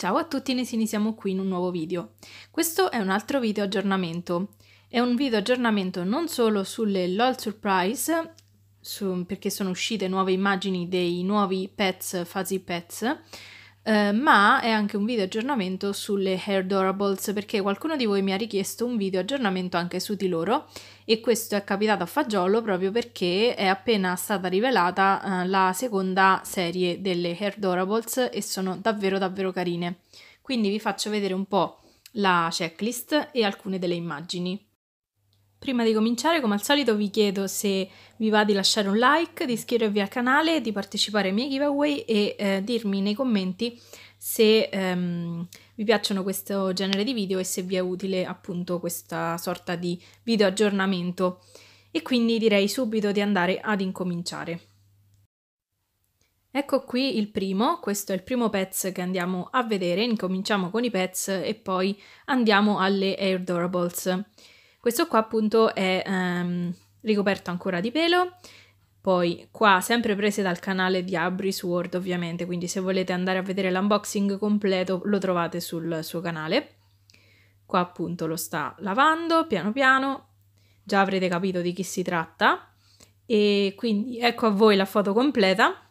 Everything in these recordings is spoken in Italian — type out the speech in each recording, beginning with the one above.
Ciao a tutti, Nesini siamo qui in un nuovo video. Questo è un altro video aggiornamento. È un video aggiornamento non solo sulle LOL Surprise, su, perché sono uscite nuove immagini dei nuovi pets, fasi pets, eh, ma è anche un video aggiornamento sulle Hair Dorables perché qualcuno di voi mi ha richiesto un video aggiornamento anche su di loro e questo è capitato a fagiolo proprio perché è appena stata rivelata eh, la seconda serie delle Hair Dorables e sono davvero davvero carine. Quindi vi faccio vedere un po' la checklist e alcune delle immagini. Prima di cominciare, come al solito, vi chiedo se vi va di lasciare un like, di iscrivervi al canale, di partecipare ai miei giveaway e eh, dirmi nei commenti se ehm, vi piacciono questo genere di video e se vi è utile appunto questa sorta di video aggiornamento. E quindi direi subito di andare ad incominciare. Ecco qui il primo, questo è il primo pets che andiamo a vedere, incominciamo con i pets e poi andiamo alle Air Dorables. Questo qua appunto è ehm, ricoperto ancora di pelo. Poi qua, sempre prese dal canale di Abri Sword ovviamente, quindi se volete andare a vedere l'unboxing completo lo trovate sul suo canale. Qua appunto lo sta lavando piano piano, già avrete capito di chi si tratta. E quindi ecco a voi la foto completa.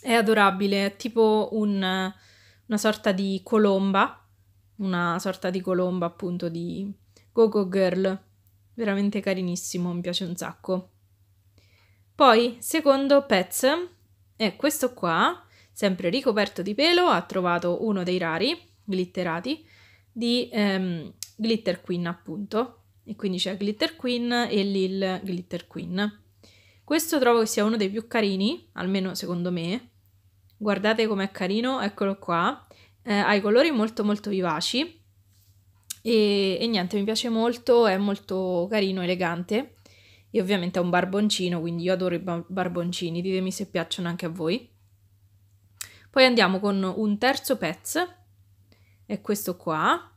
È adorabile, è tipo un, una sorta di colomba, una sorta di colomba appunto di Go Go Girl. Veramente carinissimo, mi piace un sacco. Poi, secondo Pets, è questo qua, sempre ricoperto di pelo, ha trovato uno dei rari glitterati di ehm, Glitter Queen, appunto. E quindi c'è Glitter Queen e Lil Glitter Queen. Questo trovo che sia uno dei più carini, almeno secondo me. Guardate com'è carino, eccolo qua. Eh, ha i colori molto molto vivaci e, e niente, mi piace molto, è molto carino, elegante e ovviamente è un barboncino, quindi io adoro i barboncini, ditemi se piacciono anche a voi. Poi andiamo con un terzo pezzo, è questo qua.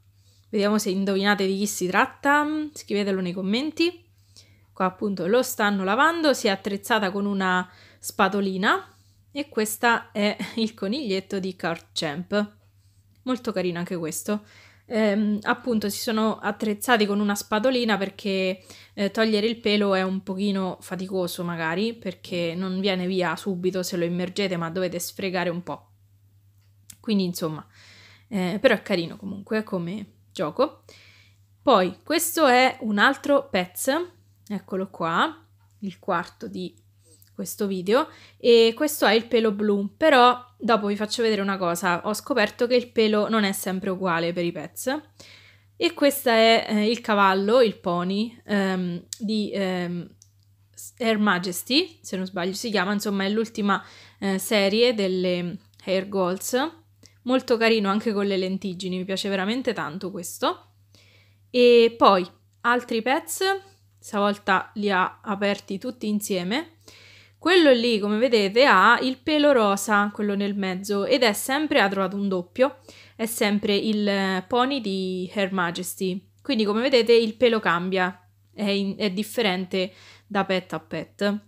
Vediamo se indovinate di chi si tratta, scrivetelo nei commenti. Qua appunto lo stanno lavando, si è attrezzata con una spatolina e questo è il coniglietto di Card Champ. Molto carino anche questo ehm, appunto si sono attrezzati con una spatolina perché eh, togliere il pelo è un pochino faticoso magari perché non viene via subito se lo immergete ma dovete sfregare un po'. Quindi insomma, eh, però è carino comunque come gioco. Poi questo è un altro pezzo, eccolo qua, il quarto di questo video e questo è il pelo blu, però dopo vi faccio vedere una cosa, ho scoperto che il pelo non è sempre uguale per i pets e questo è eh, il cavallo, il pony ehm, di ehm, Air Majesty, se non sbaglio si chiama, insomma è l'ultima eh, serie delle Hair Goals, molto carino anche con le lentiggini, mi piace veramente tanto questo. E poi altri pets, stavolta li ha aperti tutti insieme quello lì, come vedete, ha il pelo rosa, quello nel mezzo, ed è sempre, ha trovato un doppio, è sempre il eh, pony di Her Majesty. Quindi, come vedete, il pelo cambia, è, in, è differente da pet a pet.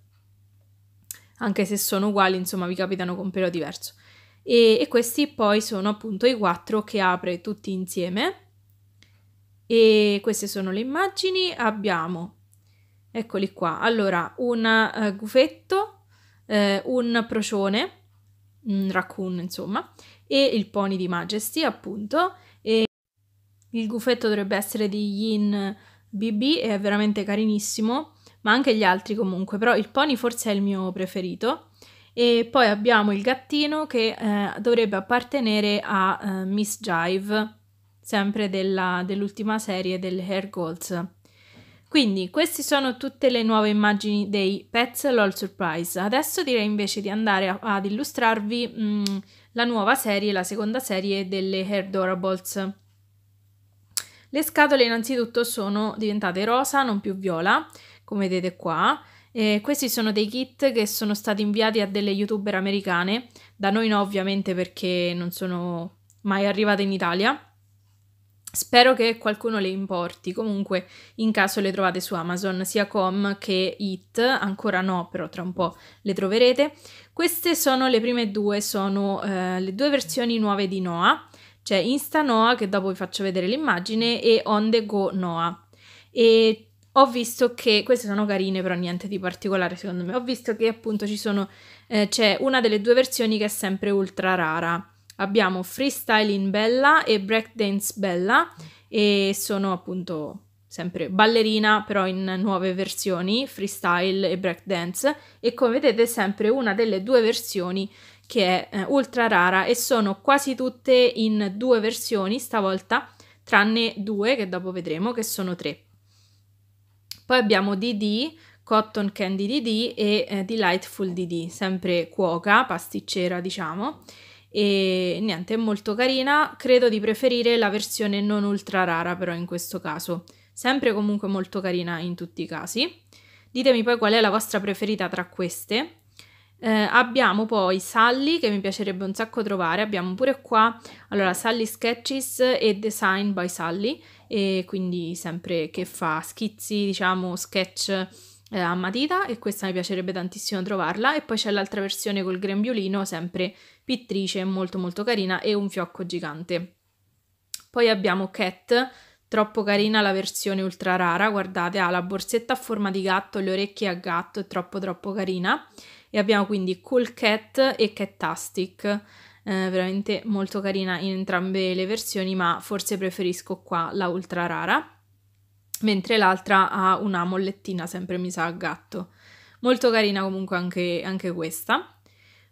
Anche se sono uguali, insomma, vi capitano con pelo diverso. E, e questi poi sono appunto i quattro che apre tutti insieme. E queste sono le immagini. Abbiamo Eccoli qua. Allora, un uh, eh, gufetto, eh, un procione, un raccoon insomma, e il pony di Majesty appunto. E il gufetto dovrebbe essere di Yin BB è veramente carinissimo, ma anche gli altri comunque, però il pony forse è il mio preferito. E poi abbiamo il gattino che eh, dovrebbe appartenere a eh, Miss Jive, sempre della, dell'ultima serie delle Hair Goals. Quindi queste sono tutte le nuove immagini dei Pets LOL Surprise. Adesso direi invece di andare a- ad illustrarvi mh, mm, la nuova serie, la seconda serie delle Hair Dorables. Le scatole innanzitutto sono diventate rosa, non più viola, come vedete qua. Eh, questi sono dei kit che sono stati inviati a delle youtuber americane, da noi no ovviamente perché non sono mai arrivate in Italia. Spero che qualcuno le importi, comunque in caso le trovate su Amazon, sia Com che It, ancora no, però tra un po' le troverete. Queste sono le prime due, sono eh, le due versioni nuove di Noah, cioè Insta Noah che dopo vi faccio vedere l'immagine e On The Go Noah. E ho visto che queste sono carine, però niente di particolare secondo me. Ho visto che appunto ci sono eh, c'è una delle due versioni che è sempre ultra rara abbiamo Freestyling Bella e Breakdance Bella e sono appunto sempre ballerina però in nuove versioni, freestyle e breakdance e come vedete sempre una delle due versioni che è eh, ultra rara e sono quasi tutte in due versioni stavolta tranne due che dopo vedremo che sono tre. Poi abbiamo DD, Cotton Candy DD e eh, Delightful DD, sempre cuoca, pasticcera diciamo e niente, è molto carina, credo di preferire la versione non ultra rara però in questo caso, sempre comunque molto carina in tutti i casi. Ditemi poi qual è la vostra preferita tra queste. Eh, abbiamo poi Sally che mi piacerebbe un sacco trovare, abbiamo pure qua allora Sally Sketches e Design by Sally e quindi sempre che fa schizzi, diciamo, sketch eh, a matita e questa mi piacerebbe tantissimo trovarla e poi c'è l'altra versione col grembiolino sempre pittrice molto molto carina e un fiocco gigante poi abbiamo Cat troppo carina la versione ultra rara guardate ha la borsetta a forma di gatto le orecchie a gatto è troppo troppo carina e abbiamo quindi Cool Cat e Catastic eh, veramente molto carina in entrambe le versioni ma forse preferisco qua la ultra rara mentre l'altra ha una mollettina sempre mi sa a gatto. Molto carina comunque anche, anche questa.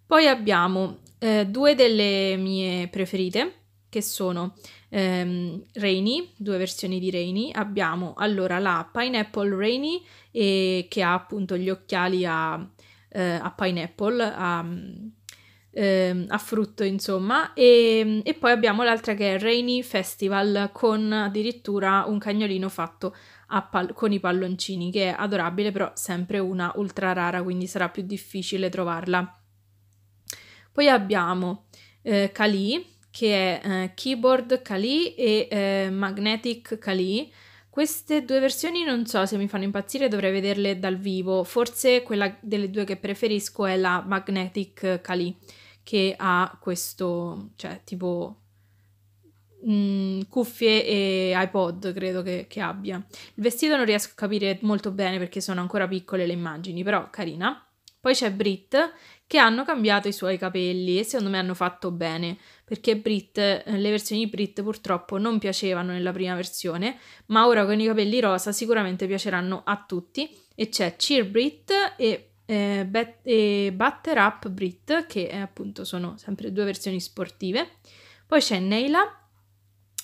Poi abbiamo eh, due delle mie preferite che sono ehm, Rainy, due versioni di Rainy. Abbiamo allora la Pineapple Rainy e, che ha appunto gli occhiali a, eh, a pineapple, a, eh, a frutto, insomma. E, e, poi abbiamo l'altra che è Rainy Festival con addirittura un cagnolino fatto pal- con i palloncini, che è adorabile, però sempre una ultra rara, quindi sarà più difficile trovarla. Poi abbiamo eh, Kali, che è eh, Keyboard Kali e eh, Magnetic Kali. Queste due versioni non so se mi fanno impazzire, dovrei vederle dal vivo. Forse quella delle due che preferisco è la Magnetic Kali che ha questo, cioè tipo mh, mm, cuffie e iPod credo che, che abbia. Il vestito non riesco a capire molto bene perché sono ancora piccole le immagini, però carina. Poi c'è Brit che hanno cambiato i suoi capelli e secondo me hanno fatto bene perché Brit, eh, le versioni di Brit purtroppo non piacevano nella prima versione, ma ora con i capelli rosa sicuramente piaceranno a tutti. E c'è Cheer Brit e eh, bet- e Butter Up Brit, che eh, appunto sono sempre due versioni sportive. Poi c'è Neila,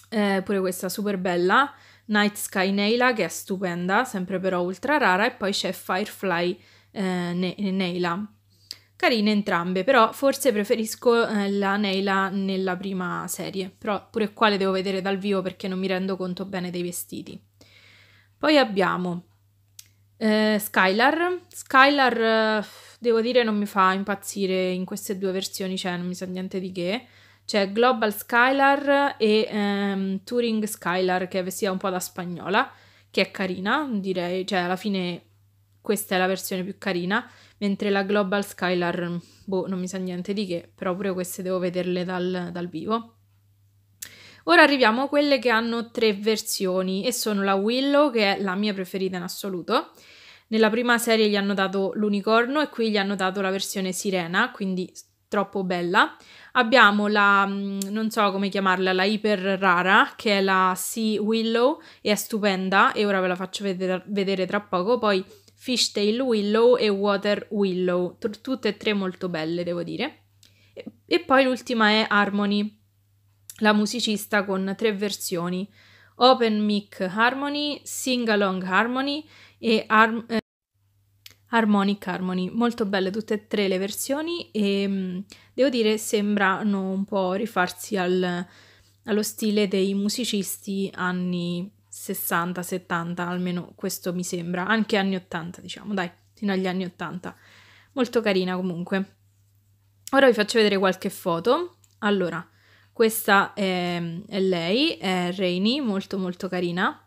eh, pure questa super bella, Night Sky Neila che è stupenda, sempre però ultra rara, e poi c'è Firefly eh, ne- Neila. Carine entrambe, però forse preferisco eh, la Neila nella prima serie, però pure qua le devo vedere dal vivo perché non mi rendo conto bene dei vestiti. Poi abbiamo eh, Skylar. Skylar, eh, devo dire, non mi fa impazzire in queste due versioni, cioè non mi sa niente di che. C'è Global Skylar e ehm, Touring Skylar, che è vestita un po' da spagnola, che è carina, direi, cioè alla fine questa è la versione più carina, mentre la Global Skylar, boh, non mi sa niente di che, però pure queste devo vederle dal, dal vivo. Ora arriviamo a quelle che hanno tre versioni e sono la Willow, che è la mia preferita in assoluto, nella prima serie gli hanno dato l'unicorno e qui gli hanno dato la versione sirena, quindi troppo bella. Abbiamo la, mm, non so come chiamarla, la iper rara, che è la Sea Willow e è stupenda e ora ve la faccio vedere, vedere tra poco. Poi Fishtail Willow e Water Willow, t- tutte e tre molto belle devo dire. E, e poi l'ultima è Harmony, la musicista con tre versioni. Open Mic Harmony, Sing Along Harmony e Arm, eh, Harmonic Harmony. Molto belle tutte e tre le versioni e mm, devo dire sembrano un po' rifarsi al, allo stile dei musicisti anni 60-70, almeno questo mi sembra, anche anni 80 diciamo, dai, fino agli anni 80. Molto carina comunque. Ora vi faccio vedere qualche foto. Allora, questa è, è lei, è Rainy, molto molto carina.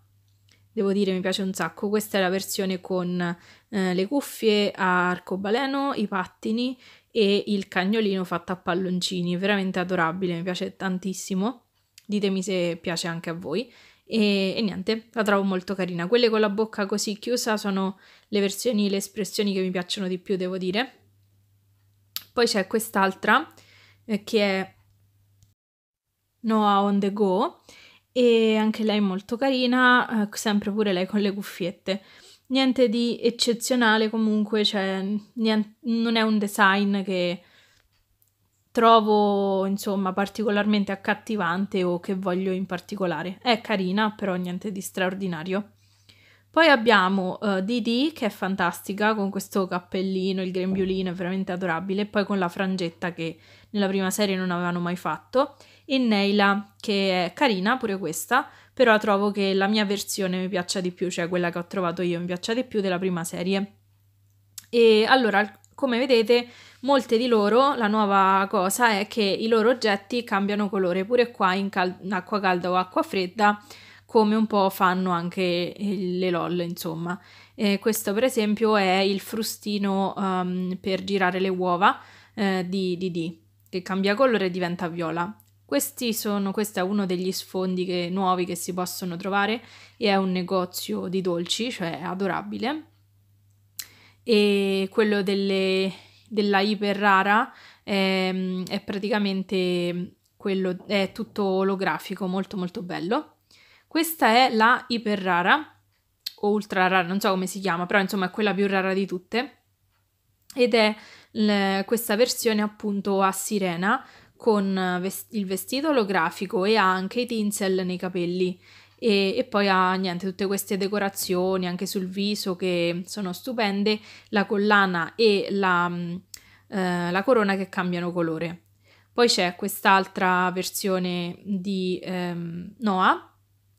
Devo dire mi piace un sacco. Questa è la versione con eh, le cuffie a arcobaleno, i pattini e il cagnolino fatto a palloncini, veramente adorabile, mi piace tantissimo. Ditemi se piace anche a voi. E, e, niente, la trovo molto carina. Quelle con la bocca così chiusa sono le versioni, le espressioni che mi piacciono di più, devo dire. Poi c'è quest'altra eh, che è Noah on the go e anche lei è molto carina, eh, sempre pure lei con le cuffiette niente di eccezionale comunque, cioè, niente, non è un design che trovo insomma particolarmente accattivante o che voglio in particolare. È carina, però niente di straordinario. Poi abbiamo uh, eh, Didi che è fantastica con questo cappellino, il grembiulino, è veramente adorabile, e poi con la frangetta che nella prima serie non avevano mai fatto e Neila, che è carina pure questa, però trovo che la mia versione mi piaccia di più, cioè quella che ho trovato io mi piaccia di più della prima serie. E allora, come vedete, molte di loro, la nuova cosa è che i loro oggetti cambiano colore pure qua in, cal- in acqua calda o acqua fredda, come un po' fanno anche eh, le LOL, insomma. Eh, questo per esempio è il frustino um, per girare le uova eh, di Didi, che cambia colore e diventa viola. Questi sono, questo è uno degli sfondi che, nuovi che si possono trovare e è un negozio di dolci, cioè adorabile. E quello delle, della iper rara è, ehm, è praticamente quello, è tutto olografico, molto molto bello. Questa è la iper rara o ultra rara, non so come si chiama, però insomma è quella più rara di tutte. Ed è l- questa versione appunto a sirena con eh, vest- il vestito olografico e ha anche i tinsel nei capelli. E, e, poi ha niente, tutte queste decorazioni anche sul viso che sono stupende, la collana e la, mm, eh, la corona che cambiano colore. Poi c'è quest'altra versione di ehm, Noah,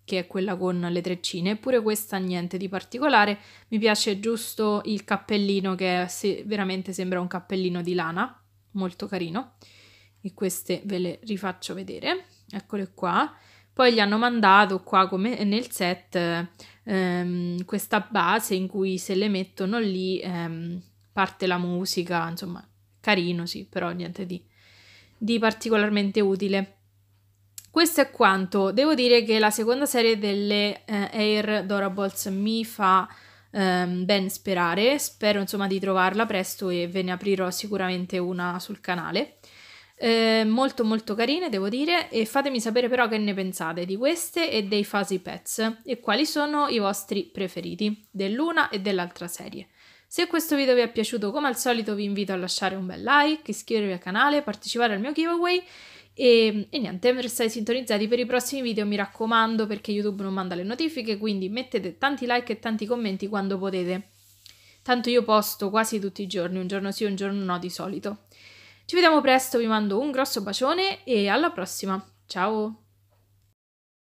che è quella con le treccine, pure questa niente di particolare, mi piace giusto il cappellino che se, veramente sembra un cappellino di lana, molto carino e queste ve le rifaccio vedere, eccole qua. Poi gli hanno mandato qua come nel set ehm, questa base in cui se le mettono lì ehm, parte la musica, insomma carino sì, però niente di, di particolarmente utile. Questo è quanto. Devo dire che la seconda serie delle eh, Air Dorables mi fa ehm, ben sperare. Spero insomma di trovarla presto e ve ne aprirò sicuramente una sul canale. Eh, molto molto carine devo dire e fatemi sapere però che ne pensate di queste e dei fasi Pets e quali sono i vostri preferiti dell'una e dell'altra serie. Se questo video vi è piaciuto come al solito vi invito a lasciare un bel like, iscrivervi al canale, partecipare al mio giveaway e, e niente, restate sintonizzati per i prossimi video mi raccomando perché YouTube non manda le notifiche quindi mettete tanti like e tanti commenti quando potete. Tanto io posto quasi tutti i giorni, un giorno sì, un giorno no di solito. Ci vediamo presto, vi mando un grosso bacione e alla prossima. Ciao!